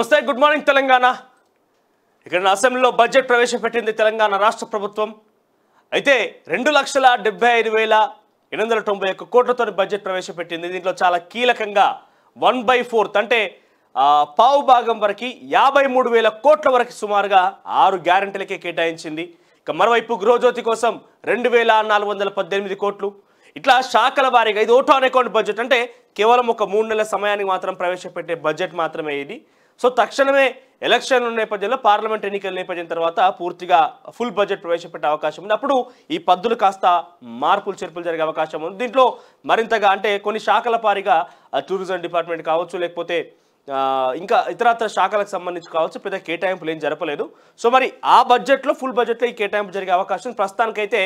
నమస్తే good morning Telangana ఇక్కడ అసెంబ్లీలో బడ్జెట్ ప్రవేశపెట్టింది తెలంగాణ రాష్ట్ర ప్రభుత్వం అయితే రెండు లక్షల డెబ్బై ఐదు వేల ఎనిమిది వందల తొంభై ఒక్క కోట్లతో బడ్జెట్ ప్రవేశపెట్టింది దీంట్లో చాలా కీలకంగా వన్ బై ఫోర్త్ అంటే పావు భాగం వరకు యాభై మూడు వేల కోట్ల వరకు సుమారుగా ఆరు గ్యారంటీలకే కేటాయించింది ఇక మరోవైపు గృహజ్యోతి కోసం రెండు వేల నాలుగు వందల పద్దెనిమిది కోట్లు ఇట్లా శాఖల వారీగా ఇది ఓటో అన్ అకౌంట్ బడ్జెట్ అంటే కేవలం ఒక మూడు నెలల సమయానికి మాత్రం ప్రవేశపెట్టే బడ్జెట్ మాత్రమే ఇది సో తక్షణమే ఎలక్షన్ నేపథ్యంలో పార్లమెంట్ ఎన్నికల నేపథ్యం తర్వాత పూర్తిగా ఫుల్ బడ్జెట్ ప్రవేశపెట్టే అవకాశం ఉంది అప్పుడు ఈ పద్దులు కాస్త మార్పులు చేర్పులు జరిగే అవకాశం ఉంది దీంట్లో మరింతగా అంటే కొన్ని శాఖల పారిగా టూరిజం డిపార్ట్మెంట్ కావచ్చు లేకపోతే ఇంకా ఇతరత్ర శాఖలకు సంబంధించి కావచ్చు పెద్ద కేటాయింపులు ఏం జరపలేదు సో మరి ఆ బడ్జెట్లో ఫుల్ బడ్జెట్లో ఈ కేటాయింపు జరిగే అవకాశం ప్రస్తుతానికైతే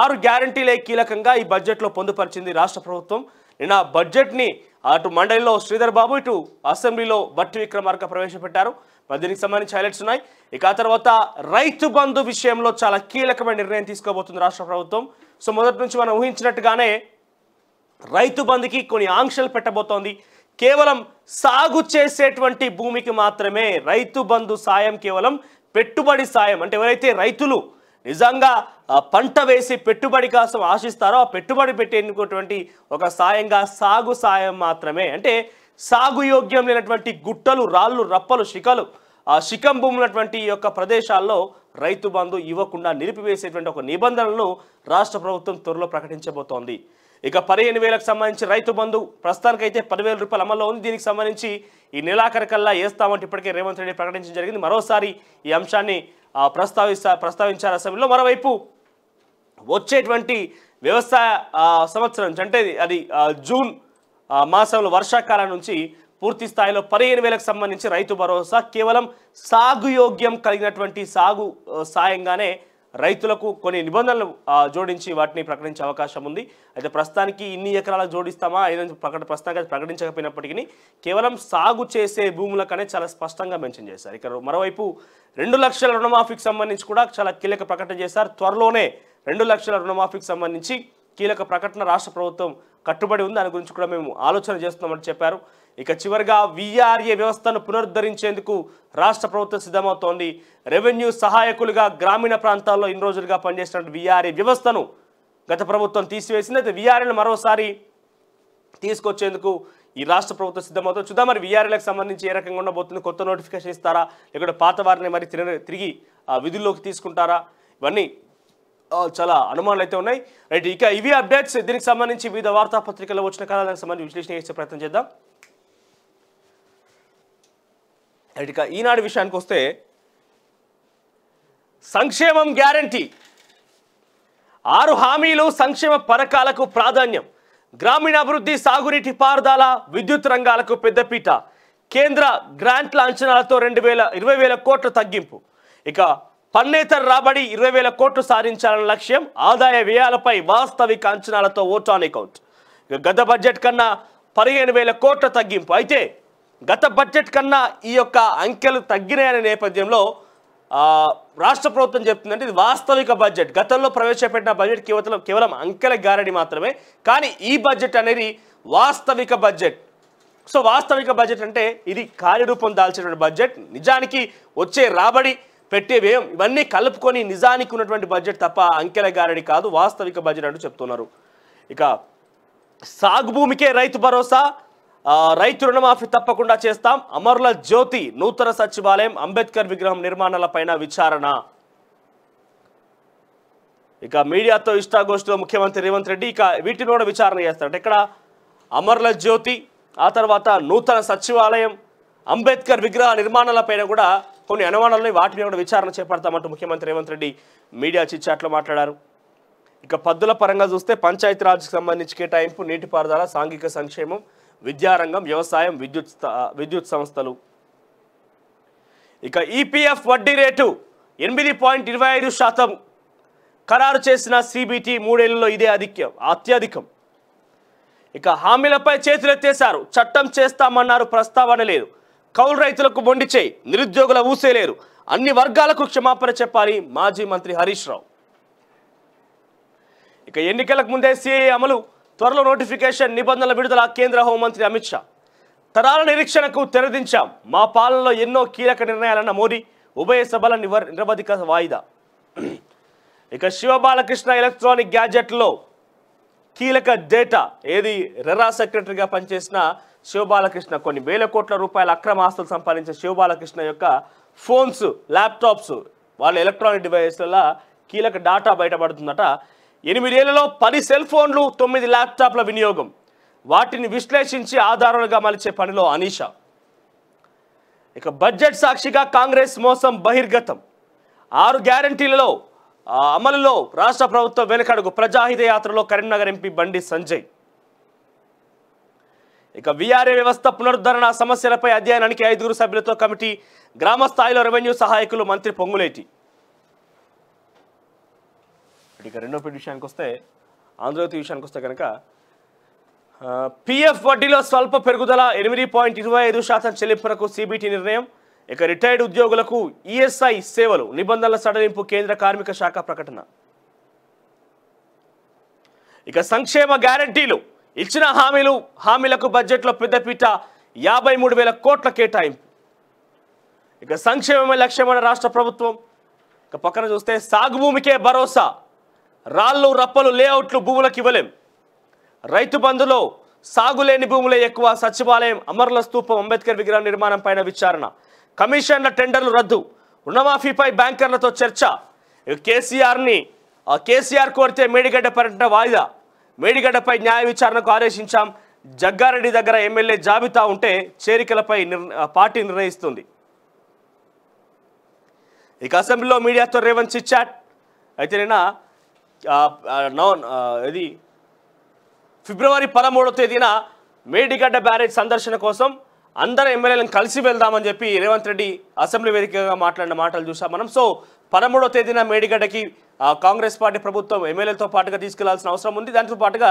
ఆరు గ్యారంటీలే కీలకంగా ఈ బడ్జెట్లో పొందుపరిచింది రాష్ట్ర ప్రభుత్వం నిన్న బడ్జెట్ని అటు మండలిలో శ్రీధర్ బాబు ఇటు అసెంబ్లీలో భట్టి విక్రమార్క ప్రవేశపెట్టారు మరి దీనికి సంబంధించి హైలైట్స్ ఉన్నాయి ఇక ఆ తర్వాత రైతు బంధు విషయంలో చాలా కీలకమైన నిర్ణయం తీసుకోబోతుంది రాష్ట్ర ప్రభుత్వం సో మొదటి నుంచి మనం ఊహించినట్టుగానే రైతు బంధుకి కొన్ని ఆంక్షలు పెట్టబోతోంది కేవలం సాగు చేసేటువంటి భూమికి మాత్రమే రైతు బంధు సాయం కేవలం పెట్టుబడి సాయం అంటే ఎవరైతే రైతులు నిజంగా పంట వేసి పెట్టుబడి కోసం ఆశిస్తారో ఆ పెట్టుబడి పెట్టేందుకున్నటువంటి ఒక సాయంగా సాగు సాయం మాత్రమే అంటే సాగు యోగ్యం లేనటువంటి గుట్టలు రాళ్ళు రప్పలు శిఖలు ఆ శిఖం భూములటువంటి ఈ యొక్క ప్రదేశాల్లో రైతు బంధు ఇవ్వకుండా నిలిపివేసేటువంటి ఒక నిబంధనలను రాష్ట్ర ప్రభుత్వం త్వరలో ప్రకటించబోతోంది ఇక పదిహేను వేలకు సంబంధించి రైతు బంధు ప్రస్తుతానికి అయితే పదివేల రూపాయలు అమల్లో ఉంది దీనికి సంబంధించి ఈ నెలాఖరి కల్లా వేస్తామంటే ఇప్పటికే రేవంత్ రెడ్డి ప్రకటించడం జరిగింది మరోసారి ఈ అంశాన్ని ప్రస్తావిస్తా ప్రస్తావించారు అసెంబ్లీలో మరోవైపు వచ్చేటువంటి వ్యవసాయ సంవత్సరం అంటే అది జూన్ మాసంలో వర్షాకాలం నుంచి పూర్తి స్థాయిలో పదిహేను వేలకు సంబంధించి రైతు భరోసా కేవలం సాగు యోగ్యం కలిగినటువంటి సాగు సాయంగానే రైతులకు కొన్ని నిబంధనలు జోడించి వాటిని ప్రకటించే అవకాశం ఉంది అయితే ప్రస్తుతానికి ఇన్ని ఎకరాలు జోడిస్తామా ఏదైనా ప్రకట ప్రస్తుతానికి ప్రకటించకపోయినప్పటికీ కేవలం సాగు చేసే భూములకనే చాలా స్పష్టంగా మెన్షన్ చేశారు ఇక్కడ మరోవైపు రెండు లక్షల రుణమాఫీకి సంబంధించి కూడా చాలా కీలక ప్రకటన చేశారు త్వరలోనే రెండు లక్షల రుణమాఫీకి సంబంధించి కీలక ప్రకటన రాష్ట్ర ప్రభుత్వం కట్టుబడి ఉంది దాని గురించి కూడా మేము ఆలోచన చేస్తున్నామని చెప్పారు ఇక చివరిగా వీఆర్ఏ వ్యవస్థను పునరుద్ధరించేందుకు రాష్ట్ర ప్రభుత్వం సిద్ధమవుతోంది రెవెన్యూ సహాయకులుగా గ్రామీణ ప్రాంతాల్లో ఇన్ని రోజులుగా పనిచేసిన వీఆర్ఏ వ్యవస్థను గత ప్రభుత్వం తీసివేసింది అయితే వీఆర్ఏను మరోసారి తీసుకొచ్చేందుకు ఈ రాష్ట్ర ప్రభుత్వం సిద్ధమవుతుంది చూద్దాం మరి వీఆర్ఏలకు సంబంధించి ఏ రకంగా ఉండబోతుంది కొత్త నోటిఫికేషన్ ఇస్తారా లేకుంటే పాత వారిని మరి తిరిగి విధుల్లోకి తీసుకుంటారా ఇవన్నీ చాలా అనుమానాలు అయితే ఉన్నాయి రైట్ ఇక ఇవి అప్డేట్స్ దీనికి సంబంధించి వివిధ వార్తాపత్రికల్లో వచ్చిన కాలానికి సంబంధించి విశ్లేషణ చేసే ప్రయత్నం చేద్దాం ఇక ఈనాడు విషయానికి వస్తే సంక్షేమం గ్యారంటీ ఆరు హామీలు సంక్షేమ పథకాలకు ప్రాధాన్యం గ్రామీణాభివృద్ధి సాగునీటి పారుదల విద్యుత్ రంగాలకు పెద్దపీట కేంద్ర గ్రాంట్ల అంచనాలతో రెండు వేల ఇరవై వేల కోట్ల తగ్గింపు ఇక పన్నేతర రాబడి ఇరవై వేల కోట్లు సాధించాలన్న లక్ష్యం ఆదాయ వ్యయాలపై వాస్తవిక అంచనాలతో ఓటాన్ అకౌంట్ ఇక గత బడ్జెట్ కన్నా పదిహేను వేల కోట్ల తగ్గింపు అయితే గత బడ్జెట్ కన్నా ఈ యొక్క అంకెలు తగ్గినాయనే నేపథ్యంలో రాష్ట్ర ప్రభుత్వం చెప్తుందంటే ఇది వాస్తవిక బడ్జెట్ గతంలో ప్రవేశపెట్టిన బడ్జెట్ కేవలం కేవలం అంకెల గారడి మాత్రమే కానీ ఈ బడ్జెట్ అనేది వాస్తవిక బడ్జెట్ సో వాస్తవిక బడ్జెట్ అంటే ఇది కార్యరూపం దాల్చినటువంటి బడ్జెట్ నిజానికి వచ్చే రాబడి పెట్టే వ్యయం ఇవన్నీ కలుపుకొని నిజానికి ఉన్నటువంటి బడ్జెట్ తప్ప అంకెల గారడి కాదు వాస్తవిక బడ్జెట్ అంటూ చెప్తున్నారు ఇక సాగు భూమికే రైతు భరోసా రైతు రుణమాఫీ తప్పకుండా చేస్తాం అమరుల జ్యోతి నూతన సచివాలయం అంబేద్కర్ విగ్రహం నిర్మాణాలపైన విచారణ ఇక మీడియాతో ఇష్టాగోష్ఠిలో ముఖ్యమంత్రి రేవంత్ రెడ్డి ఇక వీటిని కూడా విచారణ చేస్తారంట ఇక్కడ అమరుల జ్యోతి ఆ తర్వాత నూతన సచివాలయం అంబేద్కర్ విగ్రహ నిర్మాణాలపైన కూడా కొన్ని అనుమానాలని వాటిని కూడా విచారణ చేపడతామంటూ ముఖ్యమంత్రి రేవంత్ రెడ్డి మీడియా చిచ్చాట్లో మాట్లాడారు ఇక పద్దుల పరంగా చూస్తే పంచాయతీరాజ్కి సంబంధించి కేటాయింపు నీటిపారుదల సాంఘిక సంక్షేమం విద్యారంగం వ్యవసాయం విద్యుత్ విద్యుత్ సంస్థలు ఇక ఈపీఎఫ్ e వడ్డీ రేటు ఎనిమిది పాయింట్ ఇరవై ఐదు శాతం ఖరారు చేసిన సిబిటి మూడేళ్లలో ఇదే అధిక్యం అత్యధికం ఇక హామీలపై చేతులెత్తేశారు చట్టం చేస్తామన్నారు ప్రస్తావన లేదు కౌలు రైతులకు మొండి చేయి నిరుద్యోగుల ఊసేలేరు అన్ని వర్గాలకు క్షమాపణ చెప్పాలి మాజీ మంత్రి హరీష్ రావు ఇక ఎన్నికలకు ముందే సిఐ అమలు త్వరలో నోటిఫికేషన్ నిబంధనల విడుదల కేంద్ర హోంమంత్రి అమిత్ షా తరాల నిరీక్షణకు తెరదించాం మా పాలనలో ఎన్నో కీలక నిర్ణయాలన్న మోడీ ఉభయ సభల నివర్ నిరవధిక వాయిదా ఇక శివబాలకృష్ణ ఎలక్ట్రానిక్ గ్యాజెట్లో కీలక డేటా ఏది రెరా సెక్రటరీగా పనిచేసిన శివబాలకృష్ణ కొన్ని వేల కోట్ల రూపాయల అక్రమ ఆస్తులు సంపాదించిన శివబాలకృష్ణ యొక్క ఫోన్స్ ల్యాప్టాప్స్ వాళ్ళ ఎలక్ట్రానిక్ డివైస్లలో కీలక డాటా బయటపడుతుందట ఎనిమిదేళ్లలో పది సెల్ ఫోన్లు తొమ్మిది ల్యాప్టాప్ల వినియోగం వాటిని విశ్లేషించి ఆధారాలుగా మలిచే పనిలో అనీష ఇక బడ్జెట్ సాక్షిగా కాంగ్రెస్ మోసం బహిర్గతం ఆరు గ్యారంటీలలో అమలులో రాష్ట్ర ప్రభుత్వం వెనుకడుగు ప్రజాహిత యాత్రలో కరీంనగర్ ఎంపీ బండి సంజయ్ ఇక విఆర్ఏ వ్యవస్థ పునరుద్ధరణ సమస్యలపై అధ్యయనానికి ఐదుగురు సభ్యులతో కమిటీ గ్రామ స్థాయిలో రెవెన్యూ సహాయకులు మంత్రి పొంగులేటి ఇక రెండో పీడి విషయానికి వస్తే ఆంధ్రజ్యోతి విషయానికి వస్తే కనుక పీఎఫ్ వడ్డీలో స్వల్ప పెరుగుదల ఎనిమిది పాయింట్ ఇరవై ఐదు శాతం చెల్లింపులకు సిబిటి నిర్ణయం ఇక రిటైర్డ్ ఉద్యోగులకు ఈఎస్ఐ సేవలు నిబంధనల సడలింపు కేంద్ర కార్మిక శాఖ ప్రకటన ఇక సంక్షేమ గ్యారంటీలు ఇచ్చిన హామీలు హామీలకు బడ్జెట్లో పెద్దపీట యాభై మూడు వేల కోట్ల కేటాయింపు ఇక సంక్షేమమే లక్ష్యమైన రాష్ట్ర ప్రభుత్వం ఇక పక్కన చూస్తే సాగు భూమికే భరోసా రాళ్ళు రప్పలు లేఅవుట్లు భూములకు ఇవ్వలేం రైతు బంధులో సాగులేని భూములే ఎక్కువ సచివాలయం అమరుల స్తూపం అంబేద్కర్ విగ్రహం నిర్మాణం పైన విచారణ కమిషన్ల టెండర్లు రద్దు రుణమాఫీపై బ్యాంకర్లతో చర్చ కేసీఆర్ని కేసీఆర్ కోరితే మేడిగడ్డ పర్యటన వాయిదా మేడిగడ్డపై న్యాయ విచారణకు ఆదేశించాం జగ్గారెడ్డి దగ్గర ఎమ్మెల్యే జాబితా ఉంటే చేరికలపై పార్టీ నిర్ణయిస్తుంది ఇక అసెంబ్లీలో మీడియాతో రేవంత్ చిచ్చాట్ చాట్ అయితే నిన్న ఇది ఫిబ్రవరి పదమూడో తేదీన మేడిగడ్డ బ్యారేజ్ సందర్శన కోసం అందరు ఎమ్మెల్యేలను కలిసి వెళ్దామని చెప్పి రేవంత్ రెడ్డి అసెంబ్లీ వేదికగా మాట్లాడిన మాటలు చూసాం మనం సో పదమూడో తేదీన మేడిగడ్డకి కాంగ్రెస్ పార్టీ ప్రభుత్వం ఎమ్మెల్యేలతో పాటుగా తీసుకెళ్లాల్సిన అవసరం ఉంది దాంతో పాటుగా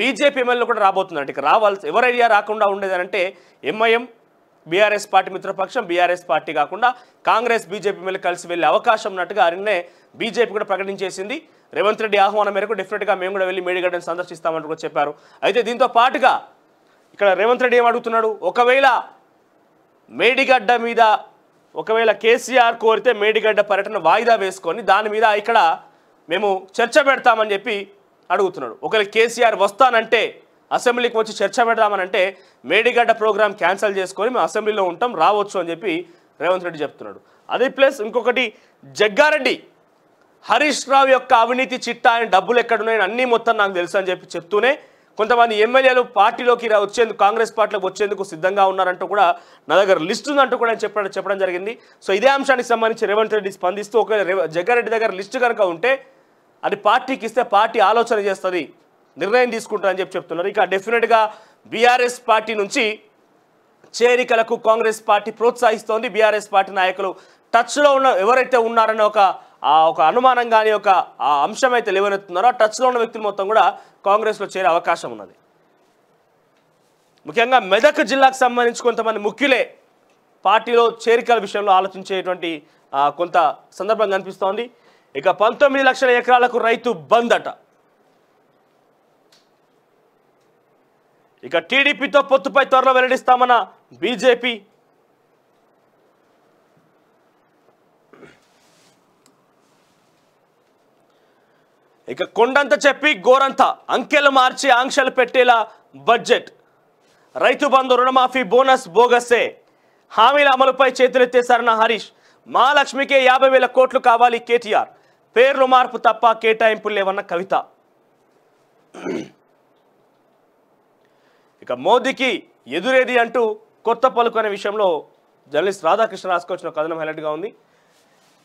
బీజేపీ ఎమ్మెల్యేలు కూడా రాబోతున్నారు ఇక రావాల్సి ఎవరైనా రాకుండా ఉండేదంటే ఎంఐఎం బీఆర్ఎస్ పార్టీ మిత్రపక్షం బీఆర్ఎస్ పార్టీ కాకుండా కాంగ్రెస్ బీజేపీ ఎమ్మెల్యే కలిసి వెళ్ళే అవకాశం ఉన్నట్టుగా నిన్నే బీజేపీ కూడా ప్రకటించేసింది రేవంత్ రెడ్డి ఆహ్వానం మేరకు డెఫినెట్గా మేము కూడా వెళ్ళి మేడిగడ్డను సందర్శిస్తామని కూడా చెప్పారు అయితే దీంతో పాటుగా ఇక్కడ రేవంత్ రెడ్డి ఏం అడుగుతున్నాడు ఒకవేళ మేడిగడ్డ మీద ఒకవేళ కేసీఆర్ కోరితే మేడిగడ్డ పర్యటన వాయిదా వేసుకొని దాని మీద ఇక్కడ మేము చర్చ పెడతామని చెప్పి అడుగుతున్నాడు ఒకవేళ కేసీఆర్ వస్తానంటే అసెంబ్లీకి వచ్చి చర్చ పెడదామని అంటే మేడిగడ్డ ప్రోగ్రాం క్యాన్సిల్ చేసుకొని మేము అసెంబ్లీలో ఉంటాం రావచ్చు అని చెప్పి రేవంత్ రెడ్డి చెప్తున్నాడు అదే ప్లస్ ఇంకొకటి జగ్గారెడ్డి హరీష్ రావు యొక్క అవినీతి చిట్టా ఆయన డబ్బులు ఎక్కడున్నాయని అన్ని మొత్తం నాకు తెలుసు అని చెప్పి చెప్తూనే కొంతమంది ఎమ్మెల్యేలు పార్టీలోకి వచ్చేందుకు కాంగ్రెస్ పార్టీలోకి వచ్చేందుకు సిద్ధంగా ఉన్నారంటూ కూడా నా దగ్గర లిస్ట్ ఉందంటూ కూడా చెప్పడం చెప్పడం జరిగింది సో ఇదే అంశానికి సంబంధించి రేవంత్ రెడ్డి స్పందిస్తూ ఒకవేళ జగ్గారెడ్డి దగ్గర లిస్టు కనుక ఉంటే అది పార్టీకి ఇస్తే పార్టీ ఆలోచన చేస్తుంది నిర్ణయం తీసుకుంటారని చెప్పి చెప్తున్నారు ఇక డెఫినెట్గా బీఆర్ఎస్ పార్టీ నుంచి చేరికలకు కాంగ్రెస్ పార్టీ ప్రోత్సహిస్తోంది బీఆర్ఎస్ పార్టీ నాయకులు టచ్లో ఉన్న ఎవరైతే ఉన్నారనే ఒక ఆ ఒక అనుమానం కానీ ఒక ఆ అంశం అయితే లేవనెత్తున్నారో ఆ టచ్లో ఉన్న వ్యక్తులు మొత్తం కూడా కాంగ్రెస్లో చేరే అవకాశం ఉన్నది ముఖ్యంగా మెదక్ జిల్లాకు సంబంధించి కొంతమంది ముఖ్యులే పార్టీలో చేరికల విషయంలో ఆలోచించేటువంటి కొంత సందర్భం కనిపిస్తోంది ఇక పంతొమ్మిది లక్షల ఎకరాలకు రైతు బంద్ అట ఇక టీడీపీతో పొత్తుపై త్వరలో వెల్లడిస్తామన్న బీజేపీ ఇక కొండంత చెప్పి గోరంత అంకెలు మార్చి ఆంక్షలు పెట్టేలా బడ్జెట్ రైతు బంధు రుణమాఫీ బోనస్ బోగస్సే హామీల అమలుపై చేతులెత్తేశారన్న హరీష్ మహాలక్ష్మికే యాభై వేల కోట్లు కావాలి కేటీఆర్ పేర్లు మార్పు తప్ప కేటాయింపులు లేవన్న కవిత ఇక మోదీకి ఎదురేది అంటూ కొత్త పలుకు అనే విషయంలో జర్నలిస్ట్ రాధాకృష్ణ రాసుకొచ్చిన కథనం హైలైట్గా ఉంది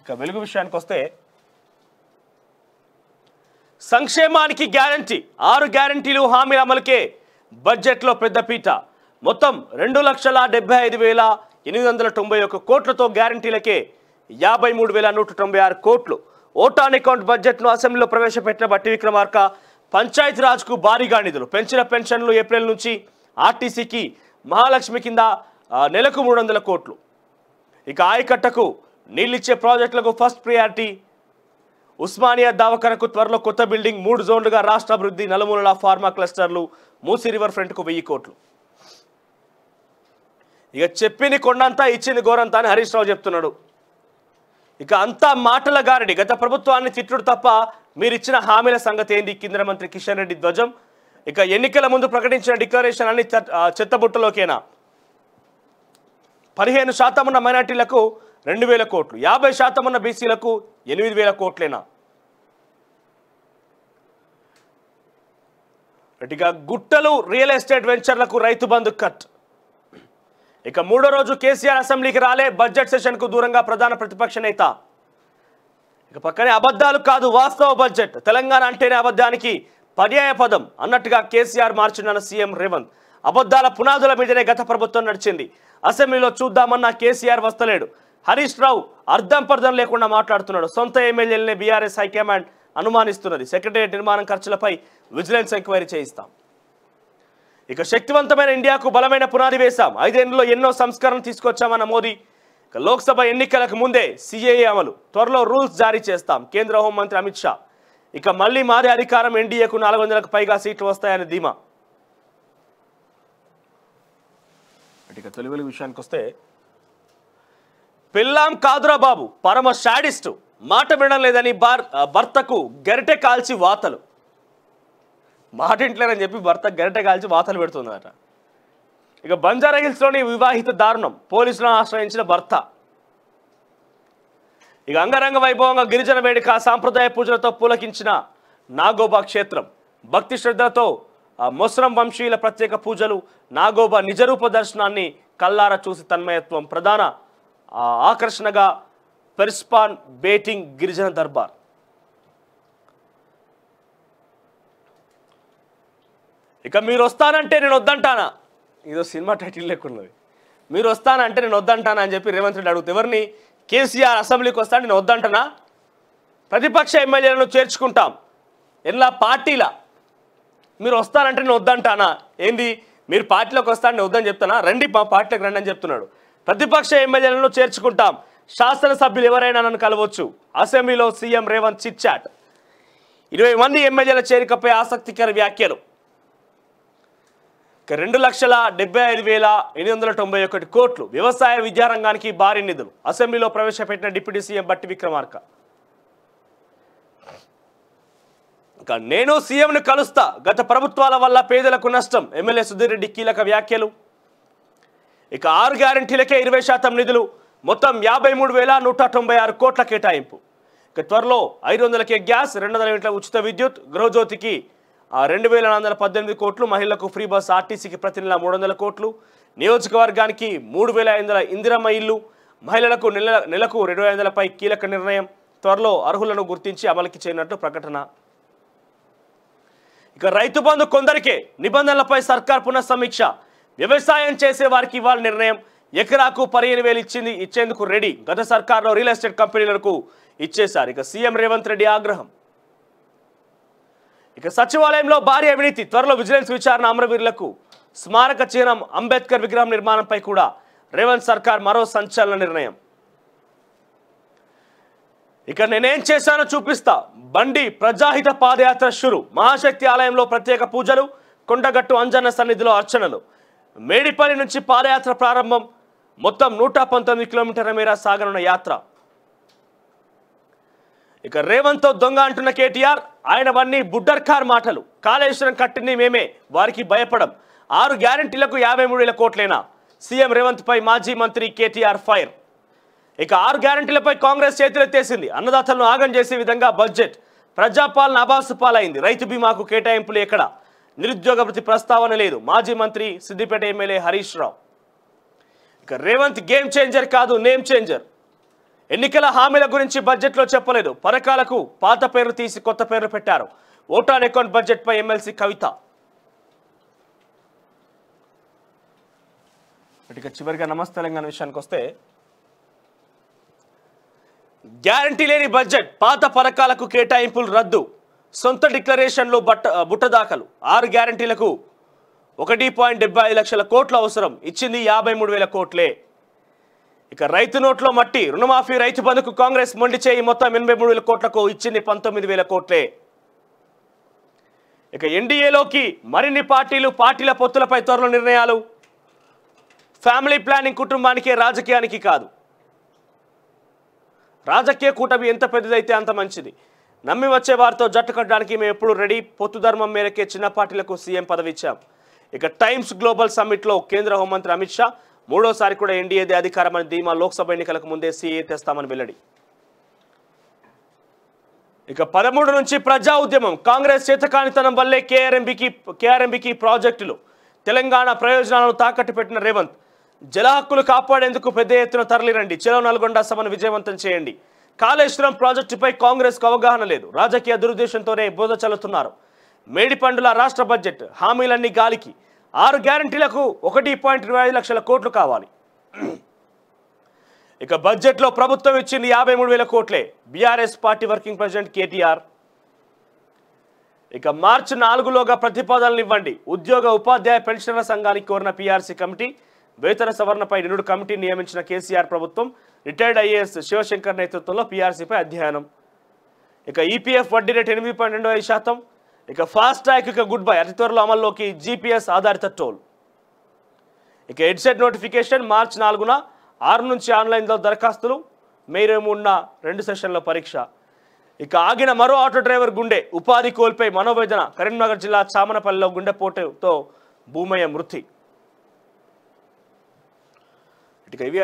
ఇక వెలుగు విషయానికి వస్తే సంక్షేమానికి గ్యారంటీ ఆరు గ్యారంటీలు హామీల అమలుకే బడ్జెట్లో పెద్దపీట మొత్తం రెండు లక్షల డెబ్బై ఐదు వేల ఎనిమిది వందల తొంభై ఒక కోట్లతో గ్యారంటీలకే యాభై మూడు వేల నూట తొంభై ఆరు కోట్లు ఓటాన్ అకౌంట్ బడ్జెట్ను అసెంబ్లీలో ప్రవేశపెట్టిన బట్టి విక్రమార్క పంచాయతీరాజ్కు భారీగా నిధులు పెంచిన పెన్షన్లు ఏప్రిల్ నుంచి ఆర్టీసీకి మహాలక్ష్మి కింద నెలకు మూడు వందల కోట్లు ఇక ఆయకట్టకు నీళ్ళిచ్చే ప్రాజెక్టులకు ఫస్ట్ ప్రియారిటీ ఉస్మానియా దావఖానకు త్వరలో కొత్త బిల్డింగ్ మూడు జోన్లుగా రాష్ట్ర అభివృద్ధి నలుమూలల ఫార్మా క్లస్టర్లు మూసి రివర్ ఫ్రంట్కు వెయ్యి కోట్లు ఇక చెప్పింది కొండంతా ఇచ్చింది ఘోరంతా అని హరీష్ రావు చెప్తున్నాడు ఇక అంతా మాటల గారడి గత ప్రభుత్వాన్ని తిట్టుడు తప్ప మీరిచ్చిన హామీల సంగతి ఏంది కేంద్ర మంత్రి కిషన్ రెడ్డి ధ్వజం ఇక ఎన్నికల ముందు ప్రకటించిన డిక్లరేషన్ అన్ని చెత్తబుట్టలోకేనా పదిహేను శాతం ఉన్న మైనార్టీలకు రెండు వేల కోట్లు యాభై శాతం ఉన్న బీసీలకు ఎనిమిది వేల కోట్లేనా రెడ్డిగా గుట్టలు రియల్ ఎస్టేట్ వెంచర్లకు రైతు బంధు కట్ ఇక మూడో రోజు కేసీఆర్ అసెంబ్లీకి రాలే బడ్జెట్ సెషన్కు దూరంగా ప్రధాన ప్రతిపక్ష నేత ఇక పక్కనే అబద్ధాలు కాదు వాస్తవ బడ్జెట్ తెలంగాణ అంటేనే అబద్ధానికి పర్యాయ పదం అన్నట్టుగా కేసీఆర్ మార్చిన సీఎం రేవంత్ అబద్ధాల పునాదుల మీదనే గత ప్రభుత్వం నడిచింది అసెంబ్లీలో చూద్దామన్నా కేసీఆర్ వస్తలేడు హరీష్ రావు అర్థం పర్థం లేకుండా మాట్లాడుతున్నాడు సొంత ఎమ్మెల్యేలనే బీఆర్ఎస్ హైకమాండ్ అనుమానిస్తున్నది సెక్రటరియట్ నిర్మాణం ఖర్చులపై విజిలెన్స్ ఎంక్వైరీ చేయిస్తాం ఇక శక్తివంతమైన ఇండియాకు బలమైన పునాది వేశాం ఐదేళ్లలో ఎన్నో సంస్కరణలు తీసుకొచ్చామన్న మోదీ ఇక లోక్సభ ఎన్నికలకు ముందే సిఏఏ అమలు త్వరలో రూల్స్ జారీ చేస్తాం కేంద్ర హోంమంత్రి అమిత్ షా ఇక మళ్లీ మారే అధికారం ఎన్డీఏకు నాలుగు వందలకు పైగా సీట్లు వస్తాయని ధీమా ఇక తొలి విషయానికి వస్తే పిల్లాం కాదురా బాబు పరమ షాడిస్టు మాట వినడం లేదని బార్ భర్తకు గరిటె కాల్చి వాతలు మాట ఇంట్లేనని చెప్పి భర్త గరిటె కాల్చి వాతలు పెడుతుందట ఇక బంజారా హిల్స్లోని వివాహిత దారుణం పోలీసులను ఆశ్రయించిన భర్త ఇక అంగరంగ వైభవంగా గిరిజన వేడుక సాంప్రదాయ పూజలతో పూలకించిన నాగోబా క్షేత్రం భక్తి శ్రద్ధలతో మొసరం వంశీయుల ప్రత్యేక పూజలు నాగోబా నిజరూప దర్శనాన్ని కల్లార చూసి తన్మయత్వం ప్రధాన ఆకర్షణగా పెర్స్పాన్ బేటింగ్ గిరిజన దర్బార్ ఇక మీరు వస్తానంటే నేను వద్దంటానా ఇదో సినిమా టైటిల్ లేకున్నది మీరు వస్తానంటే నేను వద్దంటానా అని చెప్పి రేవంత్ రెడ్డి అడుగుతా ఎవరిని కేసీఆర్ అసెంబ్లీకి వస్తాను నేను వద్దంటానా ప్రతిపక్ష ఎమ్మెల్యేలను చేర్చుకుంటాం ఎలా పార్టీల మీరు వస్తానంటే నేను వద్దంటానా ఏంది మీరు పార్టీలోకి వస్తానని వద్దని చెప్తానా రండి మా పార్టీలోకి రండి అని చెప్తున్నాడు ప్రతిపక్ష ఎమ్మెల్యేలను చేర్చుకుంటాం శాసనసభ్యులు ఎవరైనా నన్ను కలవచ్చు అసెంబ్లీలో సీఎం రేవంత్ చిచ్చాట్ ఇరవై మంది ఎమ్మెల్యేల చేరికపై ఆసక్తికర వ్యాఖ్యలు రెండు లక్షల డెబ్బై ఐదు వేల ఎనిమిది వందల తొంభై ఒకటి కోట్లు వ్యవసాయ విద్యారంగానికి భారీ నిధులు అసెంబ్లీలో ప్రవేశపెట్టిన డిప్యూటీ సీఎం బట్టి విక్రమార్క ఇంకా నేను సీఎంను కలుస్తా గత ప్రభుత్వాల వల్ల పేదలకు నష్టం ఎమ్మెల్యే సుధీర్ రెడ్డి కీలక వ్యాఖ్యలు ఇక ఆరు గ్యారంటీలకే ఇరవై శాతం నిధులు మొత్తం యాభై మూడు వేల నూట తొంభై ఆరు కోట్ల కేటాయింపు ఇక త్వరలో ఐదు వందలకే గ్యాస్ రెండు వందల యూనిట్ల ఉచిత విద్యుత్ గృహజ్యోతికి రెండు వేల నాలుగు వందల పద్దెనిమిది కోట్లు మహిళలకు ఫ్రీ బస్ ఆర్టీసీకి ప్రతి నెల మూడు వందల కోట్లు నియోజకవర్గానికి మూడు వేల ఐదు వందల ఇందిరమ్మ ఇల్లు మహిళలకు నెల నెలకు రెండు వేల ఐదులపై కీలక నిర్ణయం త్వరలో అర్హులను గుర్తించి అమలుకి చేయనట్లు ప్రకటన ఇక రైతు బంధు కొందరికే నిబంధనలపై సర్కార్ పునః సమీక్ష వ్యవసాయం చేసే వారికి ఇవ్వాలి నిర్ణయం ఎకరాకు పదిహేను వేలు ఇచ్చింది ఇచ్చేందుకు రెడీ గత సర్కార్లో రియల్ ఎస్టేట్ కంపెనీలకు ఇచ్చేశారు ఇక సీఎం రేవంత్ రెడ్డి ఆగ్రహం ఇక సచివాలయంలో భారీ అవినీతి త్వరలో విజిలెన్స్ విచారణ అమరవీరులకు స్మారక చిహ్నం అంబేద్కర్ విగ్రహం నిర్మాణంపై కూడా రేవంత్ సర్కార్ మరో సంచలన నిర్ణయం ఇక నేనేం చేశానో చూపిస్తా బండి ప్రజాహిత పాదయాత్ర షురు మహాశక్తి ఆలయంలో ప్రత్యేక పూజలు కొండగట్టు అంజన్న సన్నిధిలో అర్చనలు మేడిపల్లి నుంచి పాదయాత్ర ప్రారంభం మొత్తం నూట పంతొమ్మిది కిలోమీటర్ల మేర సాగనున్న యాత్ర ఇక రేవంత్ దొంగ అంటున్న కేటీఆర్ ఆయనవన్నీ బుడ్డర్ఖార్ మాటలు కాళేశ్వరం కట్టింది మేమే వారికి భయపడం ఆరు గ్యారంటీలకు యాభై మూడు వేల కోట్లేనా సీఎం రేవంత్పై మాజీ మంత్రి కేటీఆర్ ఫైర్ ఇక ఆరు గ్యారంటీలపై కాంగ్రెస్ చేతులెత్తేసింది అన్నదాతలను ఆగం చేసే విధంగా బడ్జెట్ ప్రజాపాలన అభాసు పాలైంది రైతు బీమాకు కేటాయింపులు ఎక్కడ నిరుద్యోగ భృతి ప్రస్తావన లేదు మాజీ మంత్రి సిద్దిపేట ఎమ్మెల్యే హరీష్ రావు ఇక రేవంత్ గేమ్ చేంజర్ కాదు నేమ్ చేంజర్ ఎన్నికల హామీల గురించి బడ్జెట్లో చెప్పలేదు పథకాలకు పాత పేర్లు తీసి కొత్త పేర్లు పెట్టారు ఓటాన్ అకౌంట్ బడ్జెట్పై ఎమ్మెల్సీ కవిత ఇక చివరిగా నమస్తే తెలంగాణ విషయానికి వస్తే గ్యారంటీ లేని బడ్జెట్ పాత పథకాలకు కేటాయింపులు రద్దు సొంత డిక్లరేషన్లో బట్ట బుట్ట దాఖలు ఆరు గ్యారంటీలకు ఒకటి పాయింట్ డెబ్బై ఐదు లక్షల కోట్లు అవసరం ఇచ్చింది యాభై మూడు వేల కోట్లే ఇక రైతు నోట్లో మట్టి రుణమాఫీ రైతు బంధుకు కాంగ్రెస్ మొండి చేయి మొత్తం ఎనభై మూడు వేల కోట్లకు ఇచ్చింది పంతొమ్మిది వేల కోట్లే ఇక ఎన్డీఏలోకి మరిన్ని పార్టీలు పార్టీల పొత్తులపై త్వరలో నిర్ణయాలు ఫ్యామిలీ ప్లానింగ్ కుటుంబానికే రాజకీయానికి కాదు రాజకీయ కూటమి ఎంత పెద్దదైతే అంత మంచిది నమ్మి వచ్చే వారితో జట్టు కట్టడానికి మేము ఎప్పుడు రెడీ పొత్తు ధర్మం మేరకే చిన్న పార్టీలకు సీఎం పదవి ఇచ్చాం ఇక టైమ్స్ గ్లోబల్ సమ్మిట్లో కేంద్ర హోంమంత్రి అమిత్ షా మూడోసారి కూడా ఎన్డీఏది అధికారమని ధీమా లోక్సభ ఎన్నికలకు ముందే సీఏ తెస్తామని వెల్లడి ఇక పదమూడు నుంచి ప్రజా ఉద్యమం కాంగ్రెస్ చేతకానితనం వల్లే కేఆర్ఎంబికి కేఆర్ఎంబికి ప్రాజెక్టులు తెలంగాణ ప్రయోజనాలను తాకట్టు పెట్టిన రేవంత్ జల హక్కులు కాపాడేందుకు పెద్ద ఎత్తున తరలిరండి చెలో నల్గొండ సభను విజయవంతం చేయండి కాళేశ్వరం ప్రాజెక్టుపై కాంగ్రెస్కు అవగాహన లేదు రాజకీయ దురుద్దేశంతోనే బోధ చల్లుతున్నారు మేడిపండుల రాష్ట్ర బడ్జెట్ హామీలన్నీ గాలికి ఆరు గ్యారంటీలకు ఒకటి పాయింట్ ఇరవై ఐదు లక్షల కోట్లు కావాలి ఇక బడ్జెట్లో ప్రభుత్వం ఇచ్చింది యాభై మూడు వేల కోట్లే BRS party working president KTR ఇక మార్చి నాలుగులోగా ప్రతిపాదనలు ఇవ్వండి ఉద్యోగ ఉపాధ్యాయ పెన్షనర్ల సంఘానికి కోరిన పీఆర్సీ కమిటీ వేతన సవరణపై నిరుడు కమిటీని నియమించిన కేసీఆర్ ప్రభుత్వం రిటైర్డ్ ఐఏఎస్ శివశంకర్ నేతృత్వంలో పీఆర్సీపై అధ్యయనం ఇక ఈపీఎఫ్ వడ్డీ రేట్ ఎనిమిది పాయింట్ రెండు ఐదు శాతం ఇక ఫాస్ట్ ట్రాక్ ఇక గుడ్ బై అతి త్వరలో అమల్లోకి జీపీఎస్ ఆధారిత టోల్ ఇక హెడ్సెట్ నోటిఫికేషన్ మార్చ్ నాలుగున ఆరు నుంచి ఆన్లైన్లో దరఖాస్తులు మేరేమున్న రెండు సెషన్ల పరీక్ష ఇక ఆగిన మరో ఆటో డ్రైవర్ గుండె ఉపాధి కోల్పోయి మనోవేదన కరీంనగర్ జిల్లా చామనపల్లిలో గుండెపోటుతో భూమయ్య మృతి escribió